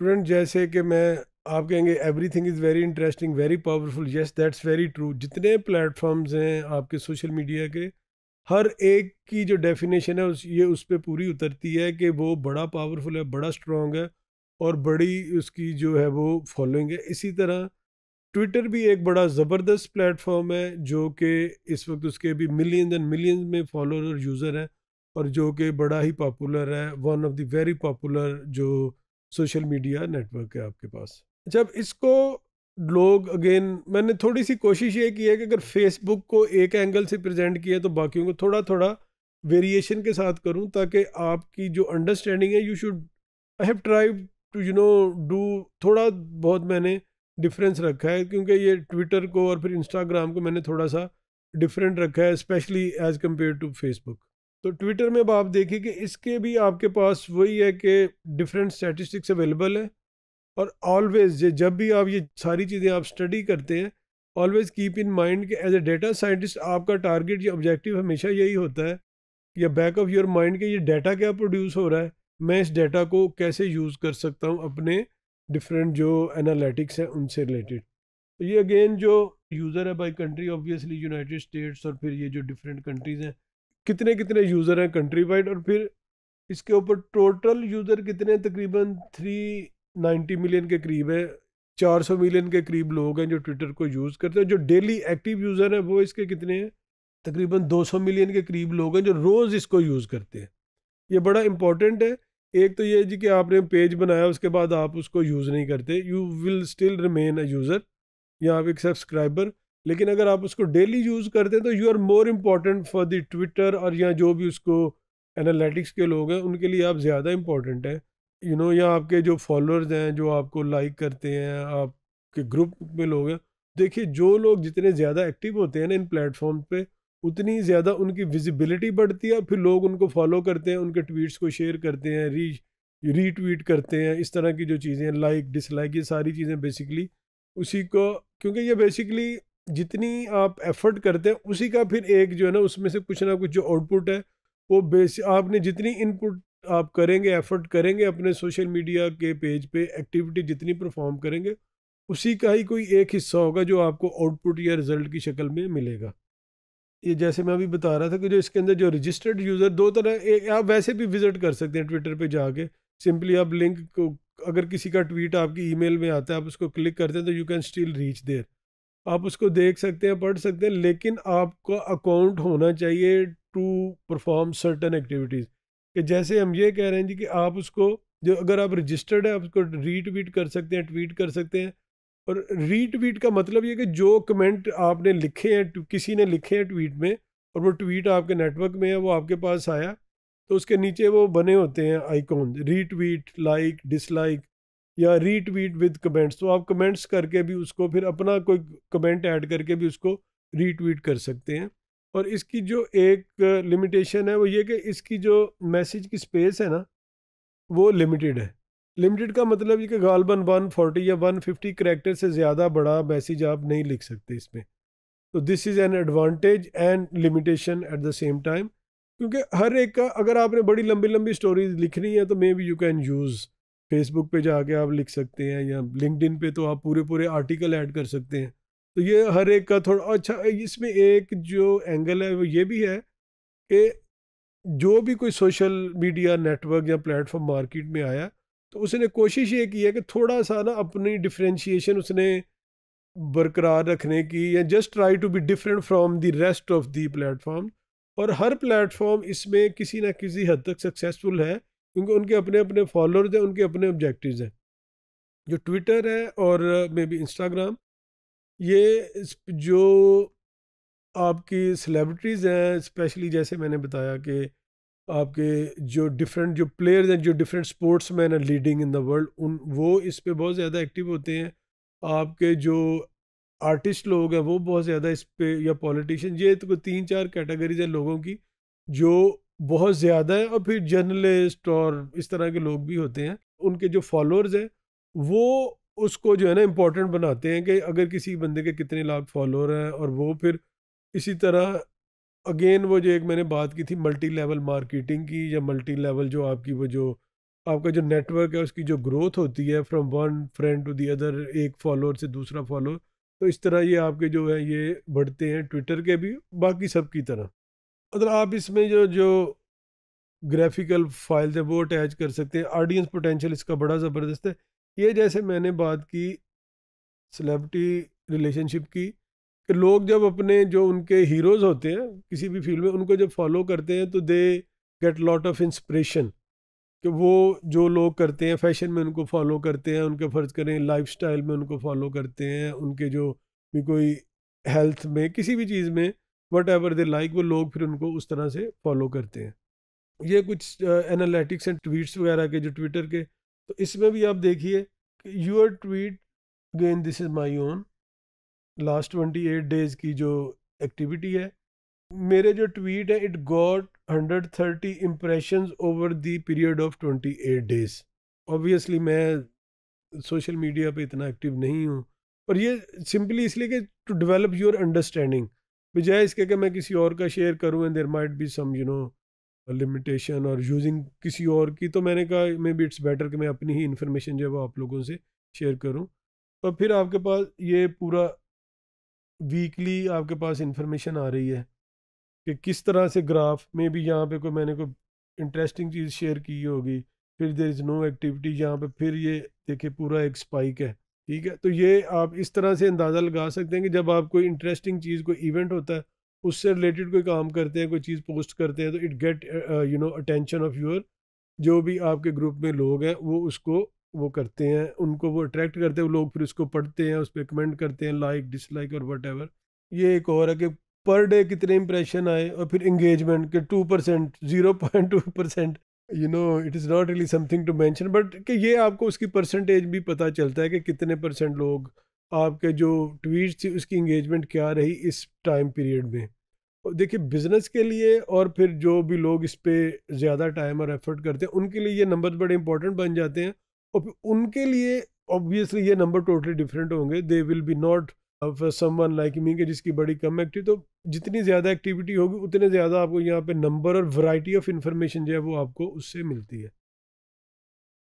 student जैसे कि मैं आप कहेंगे everything is very interesting very powerful yes that's very true जितने प्लेटफॉर्म्स हैं आपके सोशल मीडिया के हर एक की जो डेफिनेशन है उस ये उस पर पूरी उतरती है कि वो बड़ा पावरफुल है बड़ा स्ट्रॉन्ग है और बड़ी उसकी जो है वो फॉलोइंग है इसी तरह ट्विटर भी एक बड़ा ज़बरदस्त प्लेटफॉर्म है जो कि इस वक्त उसके भी मिलियन एंड मिलियन में फॉलोअर और यूज़र हैं और जो कि बड़ा ही पॉपुलर है one of the very popular जो सोशल मीडिया नेटवर्क है आपके पास जब इसको लोग अगेन मैंने थोड़ी सी कोशिश ये की है कि अगर फेसबुक को एक एंगल से प्रेजेंट किया तो बाकियों को थोड़ा थोड़ा वेरिएशन के साथ करूं ताकि आपकी जो अंडरस्टैंडिंग है you should I have try to you know do थोड़ा बहुत मैंने डिफरेंस रखा है क्योंकि ये ट्विटर को और फिर इंस्टाग्राम को मैंने थोड़ा सा डिफरेंट रखा है especially as compare to Facebook तो ट्विटर में अब आप देखिए कि इसके भी आपके पास वही है कि डिफरेंट स्टैटिस्टिक्स अवेलेबल है और ऑलवेज़ जब भी आप ये सारी चीज़ें आप स्टडी करते हैं ऑलवेज़ कीप इन माइंड कि एज ए डेटा साइंटिस्ट आपका टारगेट या ऑब्जेक्टिव हमेशा यही होता है या बैक ऑफ योर माइंड के ये डाटा क्या प्रोड्यूस हो रहा है मैं इस डाटा को कैसे यूज़ कर सकता हूँ अपने डिफरेंट जो एनालिटिक्स हैं उनसे रिलेटेड तो ये अगेन जो यूज़र है by country obviously United States और फिर ये जो डिफरेंट कंट्रीज़ हैं कितने कितने यूज़र हैं कंट्री वाइड और फिर इसके ऊपर टोटल यूज़र कितने तकरीबन थ्री नाइन्टी मिलियन के करीब है चार सौ मिलियन के करीब लोग हैं जो ट्विटर को यूज़ करते हैं जो डेली एक्टिव यूज़र हैं वो इसके कितने हैं तकरीबन दो सौ मिलियन के करीब लोग हैं जो रोज़ इसको यूज़ करते हैं ये बड़ा इंपॉर्टेंट है एक तो ये है जी कि आपने पेज बनाया उसके बाद आप उसको यूज़ नहीं करते you will still remain a user या आप एक सब्सक्राइबर लेकिन अगर आप उसको डेली यूज़ करते हैं तो you are more important for the Twitter और या जो भी उसको एनालिटिक्स के लोग हैं उनके लिए आप ज़्यादा इम्पॉर्टेंट हैं यू नो या आपके जो फॉलोअर्स हैं जो आपको लाइक करते हैं आपके ग्रुप में लोग हैं देखिए जो लोग जितने ज़्यादा एक्टिव होते हैं ना इन प्लेटफॉर्म पे उतनी ज़्यादा उनकी विजिबिलिटी बढ़ती है फिर लोग उनको फॉलो करते हैं उनके ट्वीट्स को शेयर करते हैं री रीट्वीट करते हैं इस तरह की जो चीज़ें लाइक डिसलाइक ये सारी चीज़ें बेसिकली उसी को क्योंकि ये बेसिकली जितनी आप एफर्ट करते हैं उसी का फिर एक जो है ना उसमें से कुछ ना कुछ जो आउटपुट है वो बेस आपने जितनी इनपुट आप करेंगे एफर्ट करेंगे अपने सोशल मीडिया के पेज पे एक्टिविटी जितनी परफॉर्म करेंगे उसी का ही कोई एक हिस्सा होगा जो आपको आउटपुट या रिजल्ट की शक्ल में मिलेगा ये जैसे मैं अभी बता रहा था कि जो इसके अंदर जो रजिस्टर्ड यूज़र दो तरह एक आप वैसे भी विज़िट कर सकते हैं ट्विटर पे जाके सिंपली आप लिंक को अगर किसी का ट्वीट आपकी ईमेल में आता है आप उसको क्लिक करते हैं तो you can still reach there आप उसको देख सकते हैं पढ़ सकते हैं लेकिन आपका अकाउंट होना चाहिए टू परफॉर्म सर्टन एक्टिविटीज़ कि जैसे हम ये कह रहे हैं जी कि आप उसको जो अगर आप रजिस्टर्ड है आप उसको रीट्वीट कर सकते हैं ट्वीट कर सकते हैं और रीट्वीट का मतलब ये कि जो कमेंट आपने लिखे हैं किसी ने लिखे हैं ट्वीट में और वो ट्वीट आपके नेटवर्क में है वो आपके पास आया तो उसके नीचे वो बने होते हैं आइकॉन रीट्वीट लाइक डिसलाइक या रीट्वीट विद कमेंट्स तो आप कमेंट्स करके भी उसको फिर अपना कोई कमेंट ऐड करके भी उसको रीट्वीट कर सकते हैं और इसकी जो एक लिमिटेशन है वो ये कि इसकी जो मैसेज की स्पेस है ना वो लिमिटेड है लिमिटेड का मतलब ये कि गालबन 140 या 150 करेक्टर से ज़्यादा बड़ा मैसेज आप नहीं लिख सकते इसमें तो this is an advantage and limitation at the same time क्योंकि हर एक का अगर आपने बड़ी लंबी लंबी स्टोरीज लिखनी है तो maybe you can use Facebook पे जाके आप लिख सकते हैं या लिंकड पे तो आप पूरे पूरे आर्टिकल ऐड कर सकते हैं तो ये हर एक का थोड़ा अच्छा इसमें एक जो एंगल है वो ये भी है कि जो भी कोई सोशल मीडिया नेटवर्क या प्लेटफॉर्म मार्केट में आया तो उसने कोशिश ये की है कि थोड़ा सा ना अपनी डिफ्रेंशिएशन उसने बरकरार रखने की या just try to be different from the rest of the platform और हर प्लेटफॉर्म इसमें किसी ना किसी हद तक सक्सेसफुल है क्योंकि उनके अपने अपने फॉलोअर्स हैं उनके अपने ऑब्जेक्टिव हैं जो ट्विटर है और मे बी इंस्टाग्राम ये जो आपकी सेलेब्रिटीज़ हैं स्पेशली जैसे मैंने बताया कि आपके जो डिफरेंट जो प्लेयर्स हैं जो डिफरेंट स्पोर्ट्स मैन हैं लीडिंग इन द वर्ल्ड उन वो इस पर बहुत ज़्यादा एक्टिव होते हैं आपके जो आर्टिस्ट लोग हैं वो बहुत ज़्यादा इस पर या पॉलिटिशन ये तो तीन चार कैटेगरीज हैं लोगों की जो बहुत ज़्यादा है और फिर जर्नलिस्ट और इस तरह के लोग भी होते हैं उनके जो फॉलोअर्स हैं वो उसको जो है ना इम्पोर्टेंट बनाते हैं कि अगर किसी बंदे के कितने लाख फॉलोअर हैं और वो फिर इसी तरह अगेन वो जो एक मैंने बात की थी मल्टी लेवल मार्केटिंग की या मल्टी लेवल जो आपकी वो जो आपका जो नेटवर्क है उसकी जो ग्रोथ होती है from one friend to the other एक फॉलोअर से दूसरा फॉलोअर तो इस तरह ये आपके जो है ये बढ़ते हैं ट्विटर के भी बाकी सब की तरह मतलब आप इसमें जो जो ग्राफिकल फाइल्स हैं वो अटैच कर सकते हैं ऑडियंस पोटेंशियल इसका बड़ा ज़बरदस्त है ये जैसे मैंने बात की सेलेब्रिटी रिलेशनशिप की कि लोग जब अपने जो उनके हीरोज़ होते हैं किसी भी फील्ड में उनको जब फॉलो करते हैं तो they get lot of inspiration कि वो जो लोग करते हैं फैशन में उनको फॉलो करते हैं उनके फ़र्ज़ करें लाइफ में उनको फॉलो करते हैं उनके जो भी कोई हेल्थ में किसी भी चीज़ में वट एवर दे लाइक वो लोग फिर उनको उस तरह से फॉलो करते हैं ये कुछ एनालिटिक्स एंड ट्वीट्स वगैरह के जो ट्विटर के तो इसमें भी आप देखिए your tweet gain this is my own last twenty eight days की जो एक्टिविटी है मेरे जो ट्वीट है it got hundred thirty impression over the period of twenty eight days obviously मैं सोशल मीडिया पे इतना एक्टिव नहीं हूँ और ये सिंपली इसलिए कि टू डेवलप योर अंडरस्टैंडिंग बजाय इसके कि मैं किसी और का शेयर करूँ and there might be some you know limitation और यूजिंग किसी और की तो मैंने कहा मे बी इट्स बेटर कि मैं अपनी ही इन्फॉर्मेशन जो है वो आप लोगों से शेयर करूँ तो फिर आपके पास ये पूरा वीकली आपके पास इन्फॉर्मेशन आ रही है कि किस तरह से ग्राफ मे भी यहाँ पे कोई मैंने कोई इंटरेस्टिंग चीज़ शेयर की होगी फिर देर इज़ नो एक्टिविटी यहाँ पे फिर ये देखिए पूरा एक स्पाइक है ठीक है तो ये आप इस तरह से अंदाज़ा लगा सकते हैं कि जब आप कोई इंटरेस्टिंग चीज़ कोई इवेंट होता है उससे रिलेटेड कोई काम करते हैं कोई चीज़ पोस्ट करते हैं तो it get you know attention of your जो भी आपके ग्रुप में लोग हैं वो उसको वो करते हैं उनको वो अट्रैक्ट करते हैं वो लोग फिर उसको पढ़ते हैं उस पर कमेंट करते हैं लाइक डिसलाइक और वट ये एक और है कि पर डे कितने इंप्रेशन आए और फिर इंगेजमेंट के two percent zero point two percent you know it is not really something to mention but कि ये आपको उसकी परसेंटेज भी पता चलता है कि कितने परसेंट लोग आपके जो ट्वीट थी उसकी इंगेजमेंट क्या रही इस टाइम पीरियड में देखिए बिज़नेस के लिए और फिर जो भी लोग इस पर ज़्यादा टाइम और एफर्ट करते हैं उनके लिए ये नंबर बड़े इंपॉर्टेंट बन जाते हैं और उनके लिए ऑब्वियसली ये नंबर टोटली डिफरेंट होंगे they will be not for someone like me के जिसकी बड़ी कम एक्टिविटी तो जितनी ज़्यादा एक्टिविटी होगी उतने ज़्यादा आपको यहाँ पे नंबर और वैरायटी ऑफ इन्फॉर्मेशन जो है वो आपको उससे मिलती है